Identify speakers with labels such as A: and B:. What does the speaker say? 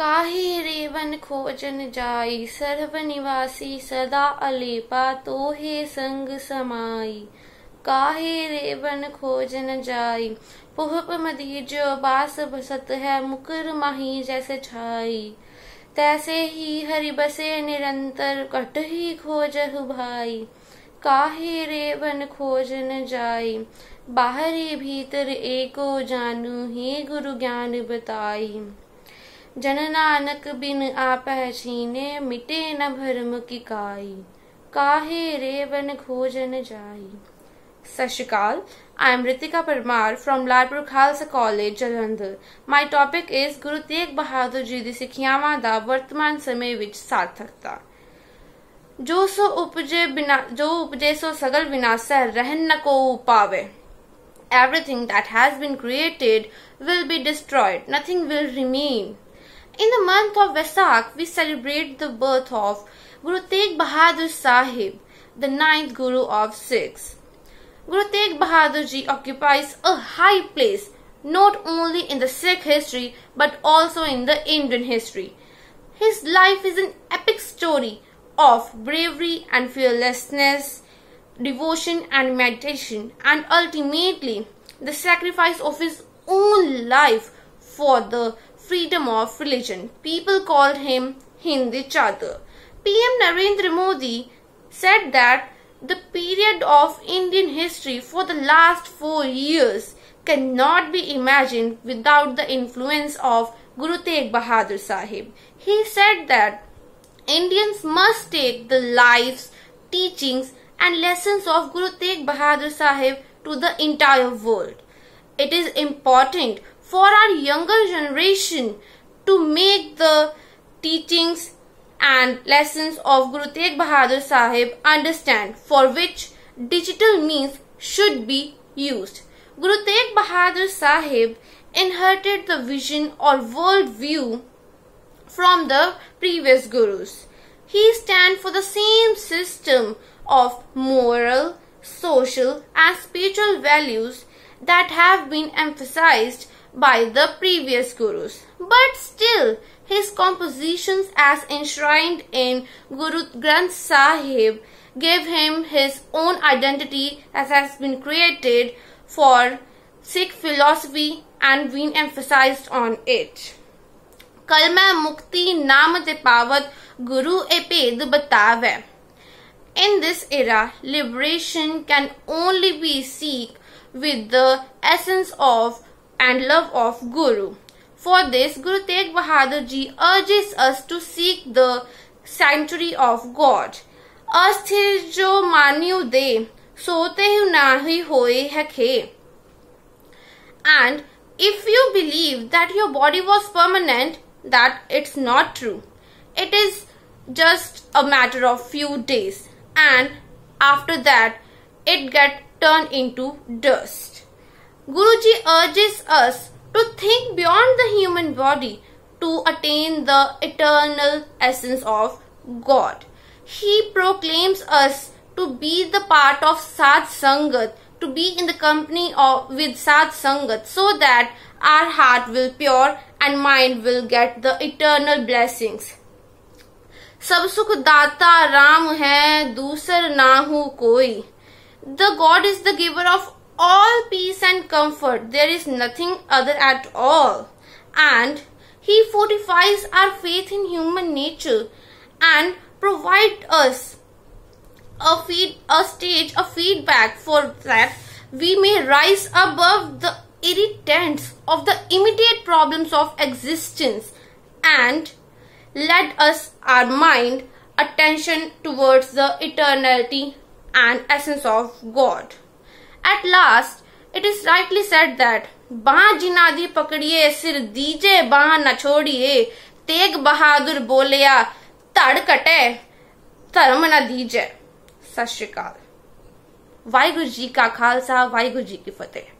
A: काहे रेवन खोजन जाई सर्व निवासी सदा अलेपा तो हे संग समाई काहे रेवन खोजन जाई पुहप मदीज बास बसत है मुकर माही जैसे छाई तैसे ही हरि बसे निरंतर कट ही खोजहु भाई काहे रेवन खोजन जाई बाहरी भीतर एको जानू ही गुरु ज्ञान बताई जन नानक बिन आप छीने मिटे न भरम की काई काहे रे वन खोजन जाई Sashikal, I am Ritika Parmar from Larpur Khalsa College, Jalandhar. My topic is Guru Tegh Bahadur ji di ਸਿੱਖਿਆਵਾਂ ਦਾ ਵਰਤਮਾਨ ਸਮੇਂ ਵਿੱਚ ਸਾਰਥਕਤਾ ਜੋ ਸੋ ਉਪਜੇ ਬਿਨਾ ਜੋ ਉਪਜੇ ਸੋ ਸਗਲ ਵਿਨਾਸ਼ੈ ਰਹਿਨ ਨ ਕੋ ਉਪਾਵੇ Everything that has been created will be destroyed. Nothing will remain. In the month of Vesak, we celebrate the birth of Guru Tegh Bahadur Sahib, the ninth Guru of Sikhs. Guru Tegh Bahadur Ji occupies a high place not only in the Sikh history but also in the Indian history. His life is an epic story of bravery and fearlessness, devotion and meditation, and ultimately the sacrifice of his own life for the freedom of religion. People called him Hindi Chadar. PM Narendra Modi said that the period of Indian history for the last four years cannot be imagined without the influence of Guru Tegh Bahadur Sahib. He said that Indians must take the lives, teachings and lessons of Guru Tegh Bahadur Sahib to the entire world. It is important for our younger generation to make the teachings and lessons of Guru Tegh Bahadur Sahib understand for which digital means should be used. Guru Tegh Bahadur Sahib inherited the vision or world view from the previous gurus. He stand for the same system of moral, social and spiritual values that have been emphasized by the previous gurus. But still, his compositions as enshrined in Guru Granth Sahib gave him his own identity as has been created for Sikh philosophy and been emphasized on it. Kalma Mukti naam Te Pavat Guru Eped Batave. In this era, liberation can only be seek with the essence of and love of Guru. For this, Guru Tegh Bahadur Ji urges us to seek the sanctuary of God. अस्थिर manu de, दे सोते who hoi होए है खे And if you believe that your body was permanent, that it's not true. It is just a matter of few days and after that it get turned into dust. Guruji urges us to think beyond the human body to attain the eternal essence of God. He proclaims us to be the part of Sad Sangat, to be in the company of with Sad Sangat, so that our heart will pure and mind will get the eternal blessings. सब सुख दाता Ram dusar nahu koi. The God is the giver of all peace and comfort. There is nothing other at all. And He fortifies our faith in human nature and provides us a, feed, a stage, a feedback for that we may rise above the irritants of the immediate problems of existence and let us our mind attention towards the eternity and essence of God. At last it is rightly said that बाह जिनादी पकड़िए सिर दीजे बाह न छोड़िए तेग बहादुर बोलिया धड़ कटे धर्म न दीजे सत श्रीकाल वाहिगुरु जी का खालसा वाहिगुरु जी की फतेह